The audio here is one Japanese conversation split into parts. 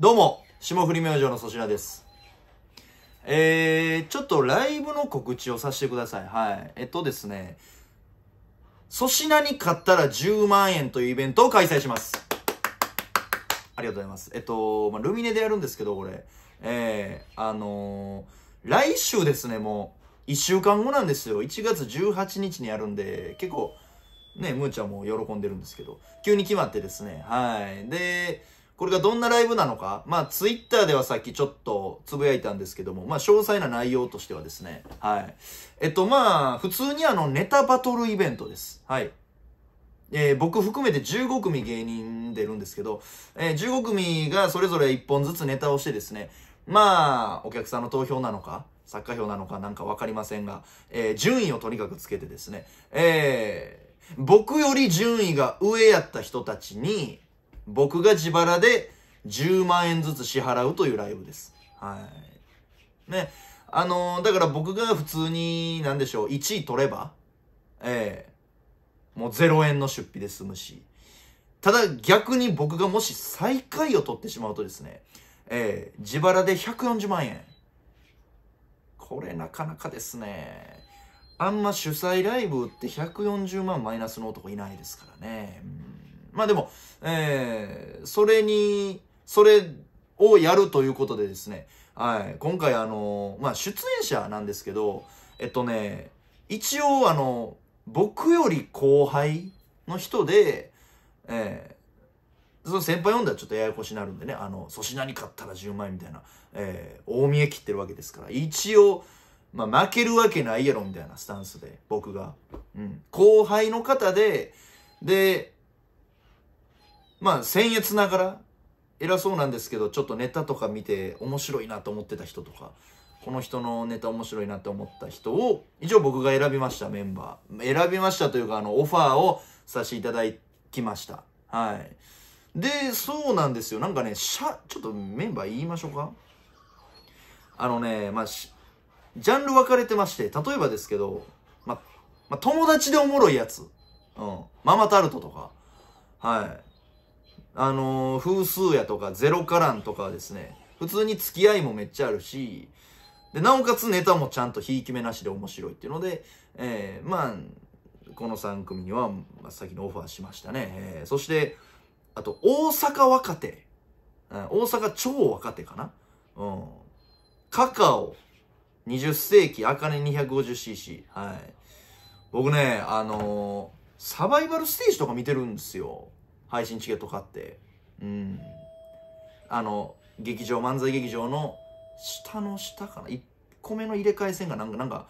どうも、霜降り明星の粗品です。えー、ちょっとライブの告知をさせてください。はい。えっとですね、粗品に買ったら10万円というイベントを開催します。ありがとうございます。えっと、まあ、ルミネでやるんですけど、これ。えー、あのー、来週ですね、もう、1週間後なんですよ。1月18日にやるんで、結構、ね、むーちゃんも喜んでるんですけど、急に決まってですね、はい。で、これがどんなライブなのか、まあ、ツイッターではさっきちょっとつぶやいたんですけども、まあ、詳細な内容としてはですね、はい。えっと、まあ、普通にあの、ネタバトルイベントです。はい。えー、僕含めて15組芸人出るんですけど、えー、15組がそれぞれ1本ずつネタをしてですね、まあ、お客さんの投票なのか、作家票なのかなんかわかりませんが、えー、順位をとにかくつけてですね、えー、僕より順位が上やった人たちに、僕が自腹で10万円ずつ支払うというライブです。はい。ね。あのー、だから僕が普通に、なんでしょう、1位取れば、ええー、もう0円の出費で済むし。ただ逆に僕がもし最下位を取ってしまうとですね、ええー、自腹で140万円。これなかなかですね。あんま主催ライブって140万マイナスの男いないですからね。うんまあでも、えー、それに、それをやるということでですね、はい、今回あの、まあ出演者なんですけど、えっとね、一応あの、僕より後輩の人で、えー、その先輩読んだらちょっとややこしになるんでね、あの、粗品に勝ったら10万円みたいな、えー、大見え切ってるわけですから、一応、まあ、負けるわけないやろみたいなスタンスで、僕が。うん。後輩の方で、で、まあ、僭越ながら、偉そうなんですけど、ちょっとネタとか見て面白いなと思ってた人とか、この人のネタ面白いなって思った人を、以上僕が選びました、メンバー。選びましたというか、あの、オファーをさせていただきました。はい。で、そうなんですよ。なんかね、しゃ、ちょっとメンバー言いましょうか。あのね、まあ、ジャンル分かれてまして、例えばですけど、ま、まあ、友達でおもろいやつ。うん。ママタルトとか。はい。あのー、風数やとかゼロカランとかはですね、普通に付き合いもめっちゃあるし、で、なおかつネタもちゃんとひいき目なしで面白いっていうので、えー、まあ、この3組には、まあ、先にオファーしましたね。えー、そして、あと、大阪若手。大阪超若手かな。うん。カカオ、20世紀、あかね 250cc。はい。僕ね、あのー、サバイバルステージとか見てるんですよ。配信チケット買って、うん。あの、劇場、漫才劇場の下の下かな。1個目の入れ替え線がなんか、なんか、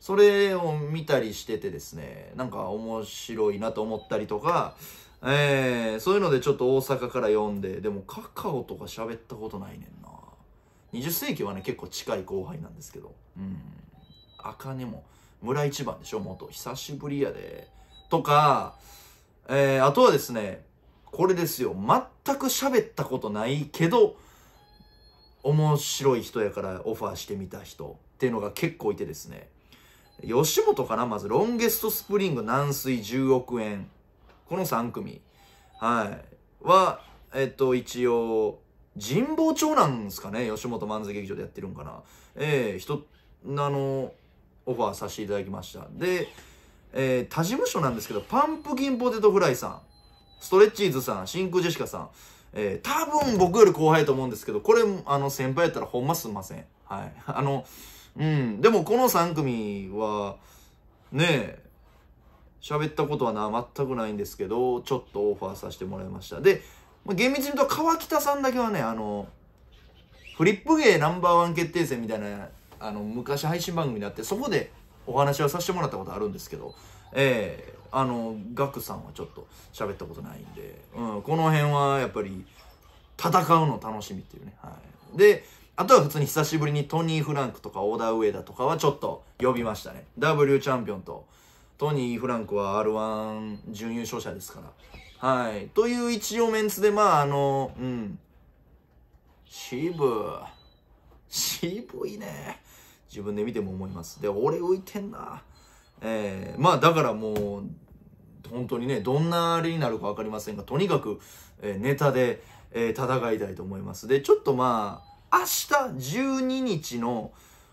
それを見たりしててですね、なんか面白いなと思ったりとか、えー、そういうのでちょっと大阪から読んで、でもカカオとか喋ったことないねんな。20世紀はね、結構近い後輩なんですけど、うん。あかねも、村一番でしょ、元。久しぶりやで。とか、えー、あとはですね、これですよ。全く喋ったことないけど、面白い人やからオファーしてみた人っていうのが結構いてですね。吉本かなまず、ロンゲストスプリング軟水10億円。この3組。はい。は、えっと、一応、神保町なんですかね吉本漫才劇場でやってるんかなええー、人、あの、オファーさせていただきました。で、えー、他事務所なんですけど、パンプキンポテトフライさん。ストレッチーズさん、真空ジェシカさん、えー、多分僕より後輩と思うんですけど、これ、あの、先輩やったらほんますんません。はい。あの、うん。でもこの3組は、ねえ、喋ったことはな、全くないんですけど、ちょっとオファーさせてもらいました。で、厳密に言うと川北さんだけはね、あの、フリップ芸ナンバーワン決定戦みたいな、あの、昔配信番組であって、そこでお話はさせてもらったことあるんですけど、えー、あのガクさんはちょっと喋ったことないんで、うん、この辺はやっぱり戦うの楽しみっていうね、はい、であとは普通に久しぶりにトニー・フランクとかオダウイダとかはちょっと呼びましたね W チャンピオンとトニー・フランクは r 1準優勝者ですからはいという一応メンツでまああのうん渋渋いね自分で見ても思いますで俺浮いてんなえー、まあだからもう、本当にね、どんなあれになるか分かりませんが、とにかく、えー、ネタで、えー、戦いたいと思います。で、ちょっとまあ、明日12日の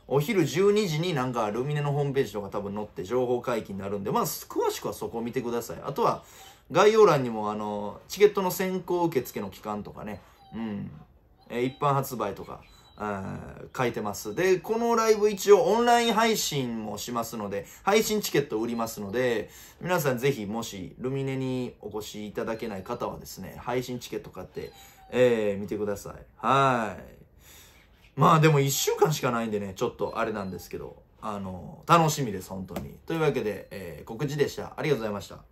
お昼12時になんかルミネのホームページとか多分載って情報解禁になるんで、まあ、詳しくはそこを見てください。あとは、概要欄にもあの、チケットの先行受付の期間とかね、うん、えー、一般発売とか、書いてます。で、このライブ一応オンライン配信もしますので、配信チケット売りますので、皆さんぜひもしルミネにお越しいただけない方はですね、配信チケット買って、えー、見てください。はい。まあでも1週間しかないんでね、ちょっとあれなんですけど、あの、楽しみです、本当に。というわけで、えー、告知でした。ありがとうございました。